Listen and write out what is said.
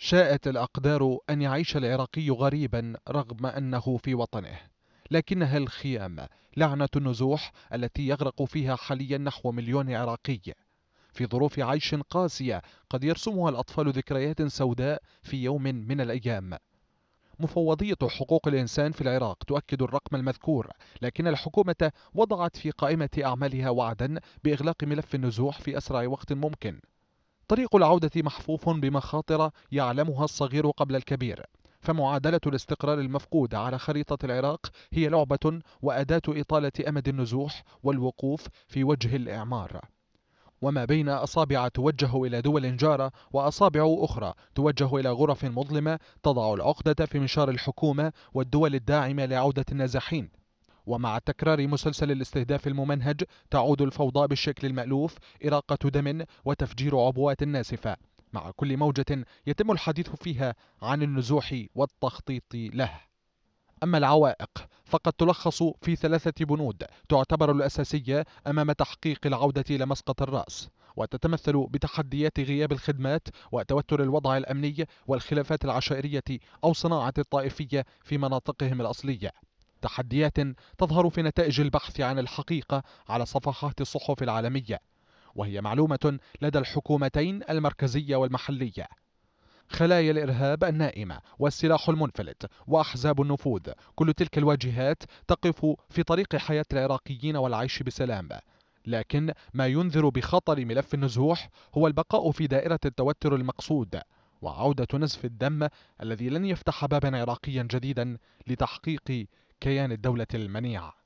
شاءت الأقدار أن يعيش العراقي غريبا رغم أنه في وطنه لكنها الخيام لعنة النزوح التي يغرق فيها حاليا نحو مليون عراقي في ظروف عيش قاسية قد يرسمها الأطفال ذكريات سوداء في يوم من الأيام مفوضية حقوق الإنسان في العراق تؤكد الرقم المذكور لكن الحكومة وضعت في قائمة أعمالها وعدا بإغلاق ملف النزوح في أسرع وقت ممكن طريق العودة محفوف بمخاطر يعلمها الصغير قبل الكبير فمعادلة الاستقرار المفقود على خريطة العراق هي لعبة وأداة إطالة أمد النزوح والوقوف في وجه الإعمار وما بين أصابع توجه إلى دول جارة وأصابع أخرى توجه إلى غرف مظلمة تضع العقدة في منشار الحكومة والدول الداعمة لعودة النازحين ومع تكرار مسلسل الاستهداف الممنهج تعود الفوضى بالشكل المألوف إراقة دم وتفجير عبوات ناسفة مع كل موجة يتم الحديث فيها عن النزوح والتخطيط له أما العوائق فقد تلخص في ثلاثة بنود تعتبر الأساسية أمام تحقيق العودة إلى مسقط الرأس وتتمثل بتحديات غياب الخدمات وتوتر الوضع الأمني والخلافات العشائرية أو صناعة الطائفية في مناطقهم الأصلية تحديات تظهر في نتائج البحث عن الحقيقة على صفحات الصحف العالمية وهي معلومة لدى الحكومتين المركزية والمحلية خلايا الإرهاب النائمة والسلاح المنفلت وأحزاب النفوذ كل تلك الواجهات تقف في طريق حياة العراقيين والعيش بسلام لكن ما ينذر بخطر ملف النزوح هو البقاء في دائرة التوتر المقصود وعودة نزف الدم الذي لن يفتح بابا عراقيا جديدا لتحقيق كيان الدولة المنيعة